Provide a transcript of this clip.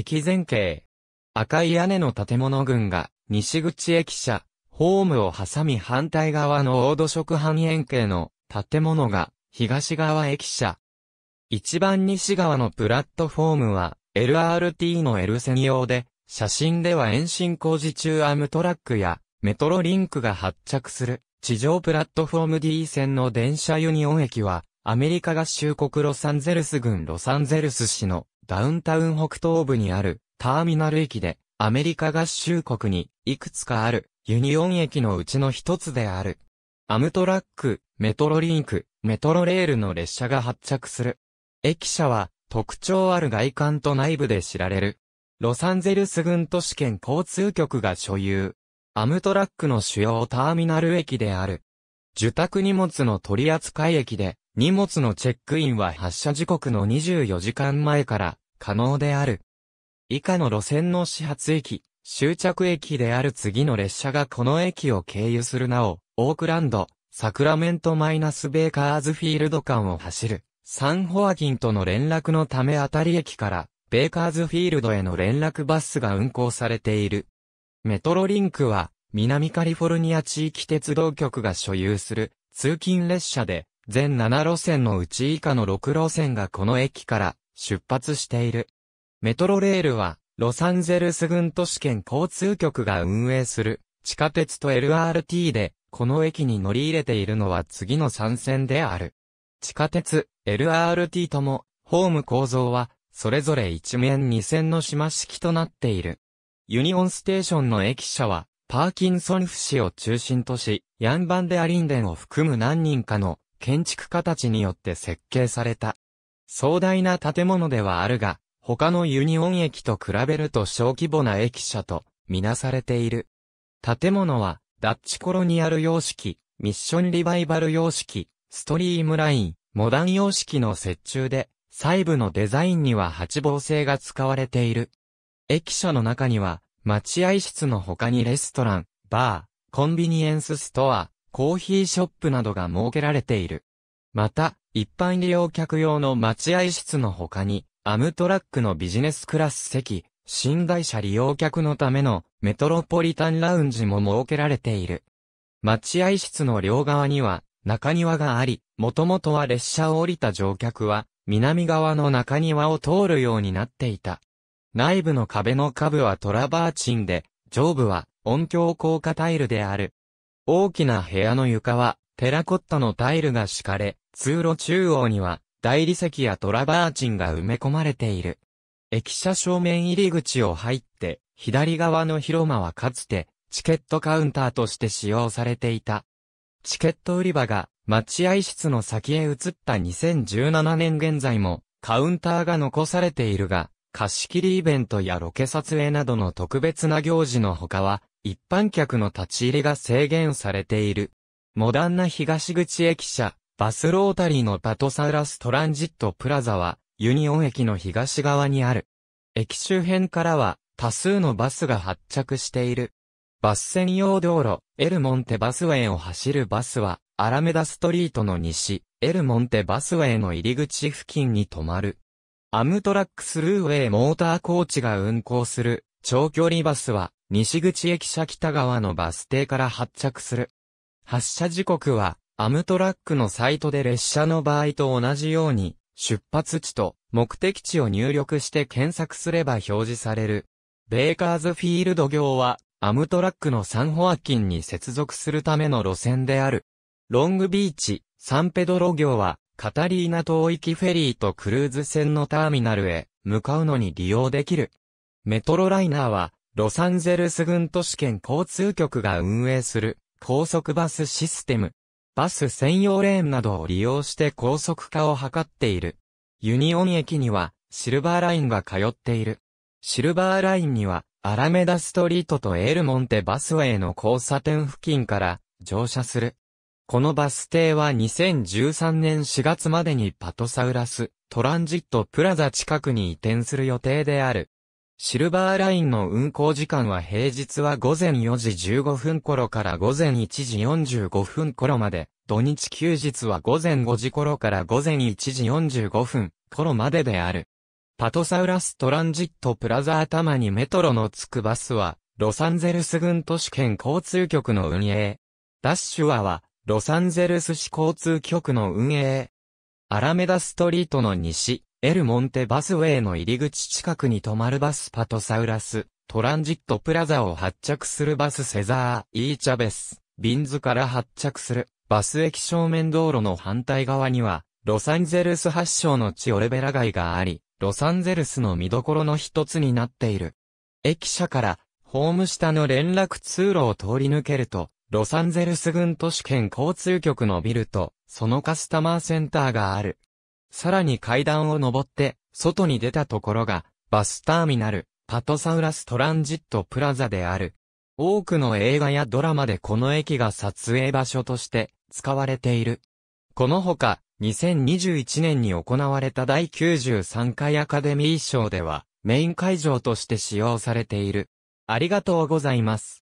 駅前景。赤い屋根の建物群が、西口駅舎、ホームを挟み反対側の大土食半円形の建物が、東側駅舎。一番西側のプラットフォームは、LRT の L 専用で、写真では延伸工事中アムトラックや、メトロリンクが発着する、地上プラットフォーム D 線の電車ユニオン駅は、アメリカ合衆国ロサンゼルス郡ロサンゼルス市のダウンタウン北東部にあるターミナル駅で、アメリカ合衆国にいくつかあるユニオン駅のうちの一つである。アムトラック、メトロリンク、メトロレールの列車が発着する。駅舎は特徴ある外観と内部で知られる。ロサンゼルス軍都市圏交通局が所有。アムトラックの主要ターミナル駅である。受託荷物の取扱駅で、荷物のチェックインは発車時刻の24時間前から可能である。以下の路線の始発駅、終着駅である次の列車がこの駅を経由するなお、オークランド、サクラメントマイナスベーカーズフィールド間を走る、サンホアキンとの連絡のためあたり駅から、ベーカーズフィールドへの連絡バスが運行されている。メトロリンクは、南カリフォルニア地域鉄道局が所有する、通勤列車で、全7路線のうち以下の6路線がこの駅から、出発している。メトロレールは、ロサンゼルス郡都市圏交通局が運営する地下鉄と LRT で、この駅に乗り入れているのは次の3線である。地下鉄、LRT とも、ホーム構造は、それぞれ一面二線の島式となっている。ユニオンステーションの駅舎は、パーキンソンフ市を中心とし、ヤンバンデアリンデンを含む何人かの建築家たちによって設計された。壮大な建物ではあるが、他のユニオン駅と比べると小規模な駅舎とみなされている。建物は、ダッチコロニアル様式、ミッションリバイバル様式、ストリームライン、モダン様式の折衷で、細部のデザインには八芒星が使われている。駅舎の中には、待合室の他にレストラン、バー、コンビニエンスストア、コーヒーショップなどが設けられている。また、一般利用客用の待合室の他に、アムトラックのビジネスクラス席、新会社利用客のためのメトロポリタンラウンジも設けられている。待合室の両側には中庭があり、もともとは列車を降りた乗客は南側の中庭を通るようになっていた。内部の壁の下部はトラバーチンで、上部は音響効果タイルである。大きな部屋の床はテラコッタのタイルが敷かれ、通路中央には、大理石やトラバーチンが埋め込まれている。駅舎正面入り口を入って、左側の広間はかつて、チケットカウンターとして使用されていた。チケット売り場が、待合室の先へ移った2017年現在も、カウンターが残されているが、貸し切りイベントやロケ撮影などの特別な行事の他は、一般客の立ち入りが制限されている。モダンな東口駅舎、バスロータリーのパトサウラストランジットプラザは、ユニオン駅の東側にある。駅周辺からは、多数のバスが発着している。バス専用道路、エルモンテバスウェイを走るバスは、アラメダストリートの西、エルモンテバスウェイの入り口付近に止まる。アムトラックスルーウェイモーターコーチが運行する長距離バスは、西口駅舎北側のバス停から発着する。発車時刻は、アムトラックのサイトで列車の場合と同じように、出発地と目的地を入力して検索すれば表示される。ベーカーズフィールド業は、アムトラックのサンホアキンに接続するための路線である。ロングビーチ、サンペドロ業は、カタリーナ島行きフェリーとクルーズ船のターミナルへ向かうのに利用できる。メトロライナーは、ロサンゼルス郡都市圏交通局が運営する高速バスシステム、バス専用レーンなどを利用して高速化を図っている。ユニオン駅にはシルバーラインが通っている。シルバーラインにはアラメダストリートとエルモンテバスウェイの交差点付近から乗車する。このバス停は2013年4月までにパトサウラス、トランジットプラザ近くに移転する予定である。シルバーラインの運行時間は平日は午前4時15分頃から午前1時45分頃まで、土日休日は午前5時頃から午前1時45分頃までである。パトサウラストランジットプラザ頭にメトロのつくバスは、ロサンゼルス郡都市圏交通局の運営。ダッシュアは、ロサンゼルス市交通局の運営。アラメダストリートの西、エルモンテバスウェイの入り口近くに止まるバスパトサウラス、トランジットプラザを発着するバスセザー・イーチャベス、ビンズから発着する、バス駅正面道路の反対側には、ロサンゼルス発祥の地オルベラ街があり、ロサンゼルスの見どころの一つになっている。駅舎から、ホーム下の連絡通路を通り抜けると、ロサンゼルス郡都市圏交通局のビルと、そのカスタマーセンターがある。さらに階段を登って、外に出たところが、バスターミナル、パトサウラストランジットプラザである。多くの映画やドラマでこの駅が撮影場所として使われている。このほか、2021年に行われた第93回アカデミー賞では、メイン会場として使用されている。ありがとうございます。